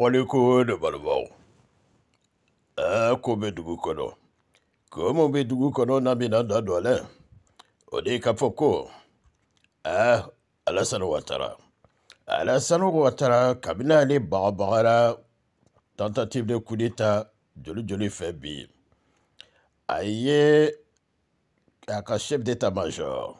Bah, hein, le dabarubaw de ko bɛ dugu kɔnɔ comment mun bɛ dugu kɔnɔ n'a bɛna da don a la o Ah, à la ko aa alasani watara alasani watara tentative de coup d'État joli joli fɛ bi chef d'état major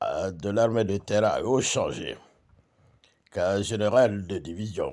ah, de l'armée de terre a eu changé. ka général de division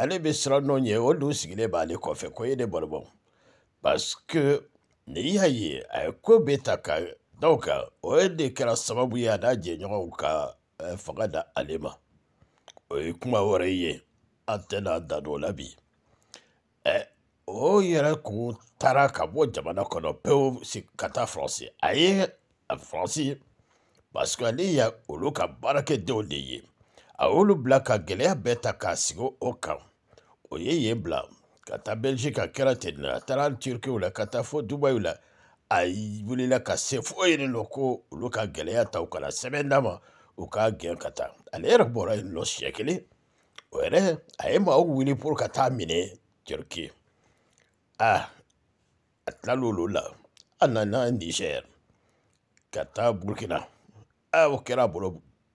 ale bɛ siran nɔ ɲɛ o dun sigilen b'ale kɔfɛ ko ye de bɔlɔbɔ parce que n'i y'a ye a ye ko bɛɛ ta ka da o kan o de kɛra sababu ye a n'a jɛɲɔgɔnw ka fanga da ale ma o ye kuma wɛrɛ ye an tɛna da don o la bi ɛ o yɛrɛ kun taara ka bɔ jamana kɔnɔ pewu ka taa faransi a ye faransi parce que ale ye olu ka baarakɛdenw de ye a y'olu bila ka gɛlɛya bɛɛ ta k'a sigi o kan o ye yen bila ka taa belgike a kɛra ten na a taara turkiw la ka taa fɔ dubayiw la a wulila ka se fo yen nɔ ko olu ka gɛlɛya ta u kana sɛbɛn d'a ma u k'a gɛn ka taa ale yɛrɛ bɔra yen nɔ siɲɛ kelen o yɛrɛ a ye maaw wuli pour ka taa minɛ turki ah a tilal'o olu la a nana nizɛri ka taa burukina ah o kɛra a bolo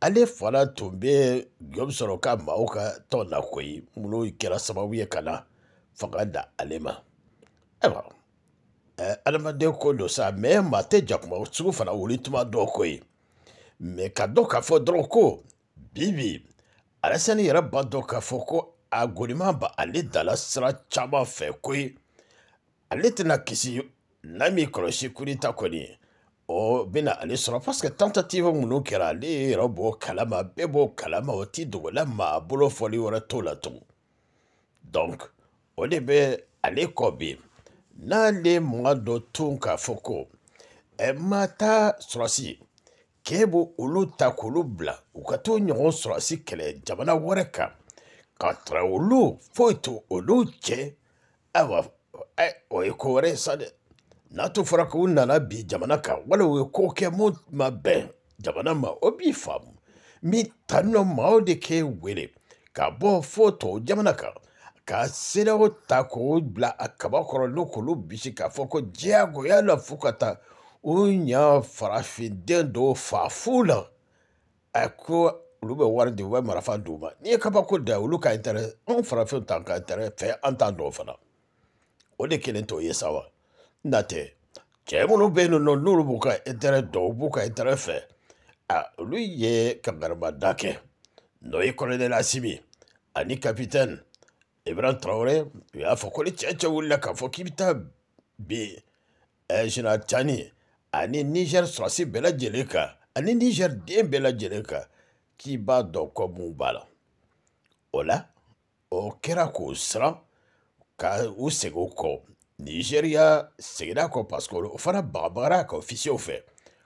ale fana tun bɛ jɔn sɔrɔ ka maaw ka tɔn na ko ye minnu kɛra sababu ye ka na fanga da ale ma ayiwa ɛɛ adamaden ko don sa mɛ maa tɛ jakuma sugu fana wuli tuma dɔ ko mɛ ka dɔ k'a fɔ dɔrɔn ko bibi alasani yɛrɛ ba dɔ k'a fɔ ko a goniman ba ale dala sira caman fɛ ko ye ale tɛna kisi n'a m'i kɔlɔsi kurita kɔni o bɛna ale sɔrɔ paske tentative minnu kɛra ale yɛrɛ b'o kalama bɛɛ b'o kalama o ti dogola maa bolo fɔli wɛrɛ t'o la tugun donc o de bɛ ale kɔ bi n'ale maa dɔ tun k'a fɔ ko ɛ ma taa sɔrɔsi k'e bo olu ta k'olu bila u ka t'o ɲɔgɔn sɔrɔsi kɛlɛ jamana wɛrɛ kan ka tara olu foyi to olu cɛ ayiwa o ye ko wɛrɛ ye sa dɛ n'a to fɔra k'u nana bi jamana kan wala u ye ko kɛ mun ma bɛn jamana ma o b'i faamu min tanu nɔ maaw de k'e wele ka bɔ fo tɔw jamana kan ka seerew ta k'o bila a kaba kɔrɔ n'o k'olu bisi k'a fɔ ko diyagoya la fo ka taa u ɲa farafinden dɔw fa fu la a ko olu bɛ wari di u bɛ marafa di u ma n'i ye kabako da olu ka intɛrɛ anw farafinw t'an ka intɛrɛ fɛ an t'a dɔn fana o de kelen t'o ye sa wa n'o tɛ cɛ minnu bɛ yen nɔ n'olu b'u ka intérêt dɔn u b'u ka intérêt fɛ a olu ye kangarimada kɛ n'o ye colonel asimi ani capitaine ibran traore u y'a fɔ ko ni cɛ cɛ wulila k'a fɔ k'i bɛ taa bin general tani ani niger sɔrɔsi bɛɛ lajɛlen kan ani niger den bɛɛ lajɛlen kan k'i b'a dɔn ko mun b'a la o la o kɛra k'o siran ka u segin o kɔ nigeria seginna kɔ parce o fana bagabagara ka officiel fɛ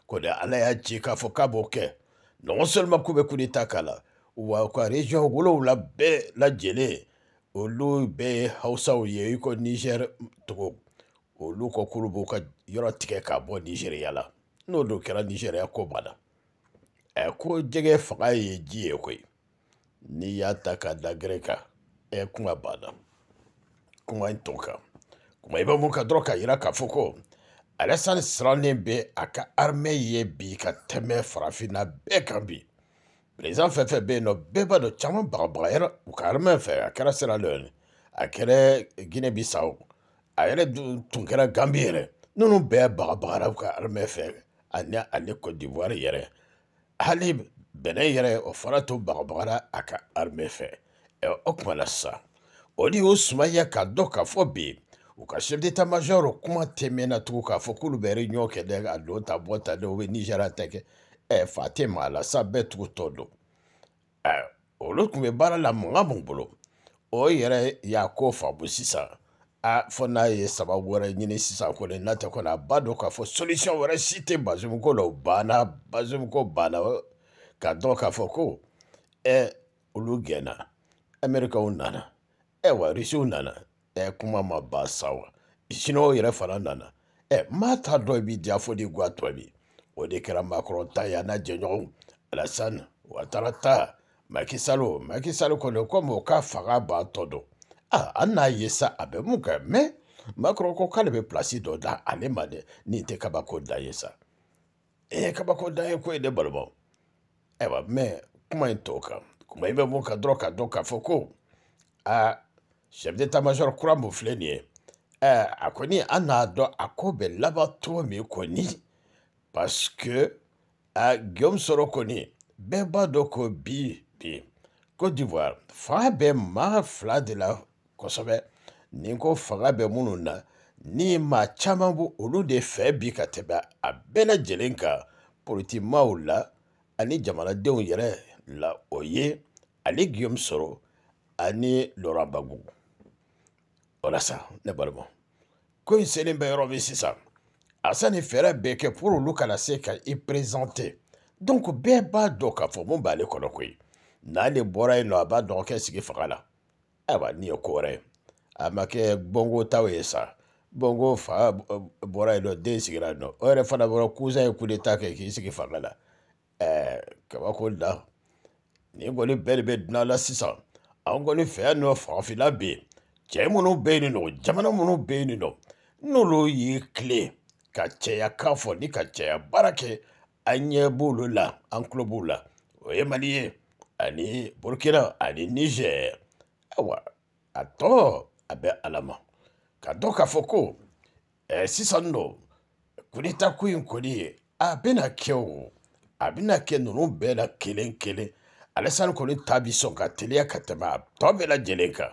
ko ala y'a ci k'a fɔ k'a b'o kɛ non seulement k'u bɛ coup d'Etat k'a la wa u ka région wolonwula bɛɛ lajɛlen olu bɛɛ ye Hausaw ye i ko Niger togo olu ko k'olu b'u ka yɔrɔ tigɛ ka bɔ Nigeriya la n'o do kɛra Nigeriya ko bana ɛ eh, ko jɛgɛ fanga ye ji ye koyi n'i y'a ta eh, k'a da gɛrɛ kan ɛ kuma banna kuma in to kan kuma i bɛ mun ka dɔrɔn ka yira k'a fɔ ko alɛsani sirannen bɛ a ka armée ye bi ka tɛmɛ farafinna bɛɛ kan bi perezan fɛn fɛn bɛ yen nɔ bɛɛ b'a dɔn caman bagabagayara u ka armée fɛ a kɛra sierra leone a kɛra guinée bissau a yɛrɛ tun kɛra ganbi yɛrɛ ninnu bɛɛ bagabagara u ka armée fɛ ani ale cote yɛrɛ hali bɛnɛ yɛrɛ o fana to bagabagara a ka armée fɛ ɛ o tuma sisan o de y'o sumaya k'a dɔn k'a fɔ bi u ka chef d'état-major kuma tɛmɛna tugun k'a fɔ k'olu bɛ réunion kɛ dɛ a don ta bɔ ta dɛ u bɛ nizɛriya ta kɛ e, ɛ fa tɛ maa la sa bɛɛ tugu tɔ don ɛ e, olu tun bɛ baara la mun ka mun bolo o yɛrɛ y'a ko faamu sisan a fɔ n'a ye sababu wɛrɛ ɲini sisan kɔni n'a tɛ kɔni a ba don k'a fɔ solution wɛrɛ si tɛ bazumu ko la e, o banna bazumu ko banna ka dɔn k'a fɔ ko ɛ olu gɛnna amɛrikaw nana ɛ wa rusiw nana ɛ kuma ma ban sa wa siniwaw yɛrɛ fana nana ɛ maa ta dɔ bi diya fo de guwa tɔ bi o de kɛra makɔrɔnta ye a n'a jɛɲɔgɔnw alasani watara ta makisalo makisalo kɔni komi o ka fanga b'a tɔ dɔn a an n'a ye sa a bɛ mun kɛ mɛ makɔrɔ ko k'ale bɛ pilasi dɔ da ale ma dɛ nin tɛ kabako dan ye sa ee kabako dan ye ko ye dɛ balimaw ayiwa mɛ kuma in tɔ kan kuma in bɛ mun kan dɔrɔn ka dɔn k'a fɔ ko aa chef d'état-major kura mun filɛ nin ye eh, ɛɛ a kɔni an n'a dɔn a ko bɛ laban cogo min kɔni parce que ɛ eh, guillaume soro kɔni bɛɛ b'a dɔn ko bi bi côte d'ivoire fanga bɛ maa fila de la kosɛbɛ nin ko fanga bɛ minnu na ni maa caman b'o olu de fɛ bi ka tɛmɛ a bɛɛ lajɛlen kan politimaaw la ani jamanadenw yɛrɛ la o ye ani guillaume soro ani laurent gbagbo o la sa ne balima ko in selen bɛ yɔrɔ min sisan a sani fɛɛrɛ bɛɛ kɛ pour olu kana se ka i présenter donc bɛɛ b'a dɔn k'a fɔ mun b'ale kɔnɔ koyi n'ale bɔra yen nɔ a b'a dɔgɔkɛ sigi faga la ayiwa nin ye ko wɛrɛ ye a ma kɛ bongo taw ye sa bongo fa bɔra yen nɔ den sigira yen nɔ o yɛrɛ fana bɔra kuzan ye kule ta kɛ k'i sigi fanga la ɛɛ kabako da nin kɔni bɛɛ de bɛ dunan la sisan an kɔni fɛ yan nɔ farafinna bɛ yen cɛ minnu bɛ yen nɔ jamana minnu bɛ yen nɔ n'olu y'i tilen ka cɛya kan fɔ ni ka cɛya baara kɛ an ɲɛ b'olu la an tulo b'u la o ye mali ye ani burukina ani nizɛri ayiwa a tɔ a bɛ ala ma ka dɔn k'a fɔ ko ɛɛ sisan nɔ kudeta ko in kɔni a bɛna kɛ o a bɛna kɛ ninnu bɛɛ la kelen kelen ale kɔni ta bi sɔn ka teliya ka tɛmɛ a tɔ bɛɛ lajɛlen kan.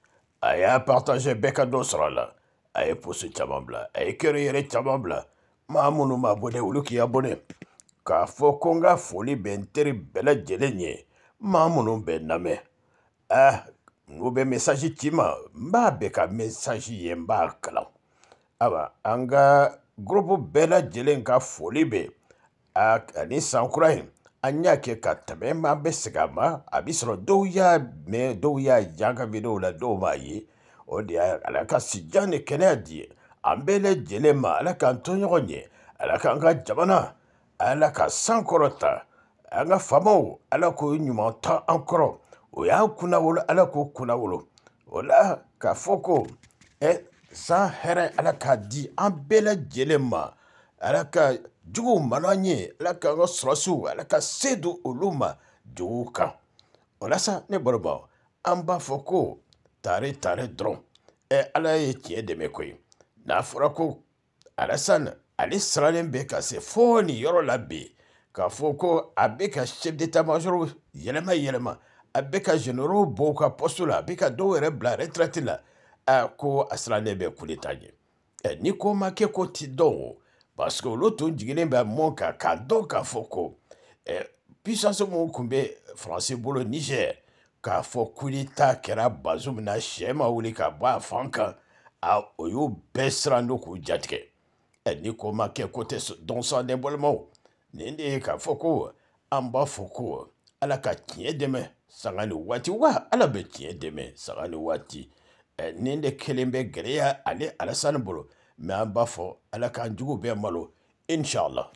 a y'a partage bɛɛ ka dɔ sɔrɔ a la a ye posi caman bila a ye kɛra yɛrɛ caman bila maa minnu ma bɔnɛ olu k'i abɔnɛ k'a fɔ ko n ka foli bɛ n teri bɛɛ lajɛlen ye maa minnu bɛ n lamɛn ah n'u bɛ mesaji ci ma n b'a bɛɛ ka mesaji ye n b'a kalan ayiwa an ka gurupu bɛɛ lajɛlen ka foli bɛ ani sankura in Anyake katamema besigama abisoro douya me douya janga bino la domaye odi alaka ma ala kan jelema alaka antonyo gonye alaka anga jamana alaka sankorota anga famaw ala ko ɲuman ta an kɔrɔ o y'an kunnawolo ala k'o kunnawolo o la k'a fɔ ko ɛ eh, san hɛrɛ ala k'a di an bɛɛ lajɛlen ma ala ka juguw malo an ye ala k'an ka sɔrɔsiw ala ka se don olu ma juguw kan o la sa ne bɔrɔbaw an b'a fɔ ko tare tare dɔrɔn ɛ e, ala ye tiɲɛ dɛmɛ koyi n'a fɔra ko alasani ale siralen bɛ ka se fo nin yɔrɔ la bi k'a fɔ ko a bɛ ka chef d'état major yɛlɛma yɛlɛma a bɛ ka généraux bɔ u ka poste la a bɛ ka dɔw yɛrɛ bila retraite la a ko a siralen bɛ coup d'état ɲɛ ɛ ni ko ma kɛ ko ti dɔn o parce que olu tun jigilen bɛ mun kan k'a dɔn k'a fɔ ko eh, puissance mun tun bɛ faransi bolo niger k'a fɔ kulita kɛra bazu min na sɛ ma wuli ka bɔ a fan kan a o y'u bɛɛ siran don k'u jatigɛ ɛ ni ko ma kɛ ko tɛ dɔn sɔn ne balimaw nin de ye k'a fɔ ko an b'a fɔ ko ala ka tiɲɛ dɛmɛ sanga ni waati wa ala bɛ tiɲɛ dɛmɛ sanga ni waati ɛ nin de kelen bɛ gɛlɛya ale alasani bolo mais an b'a fɔ ala k'an jugu bɛɛ malo inshallah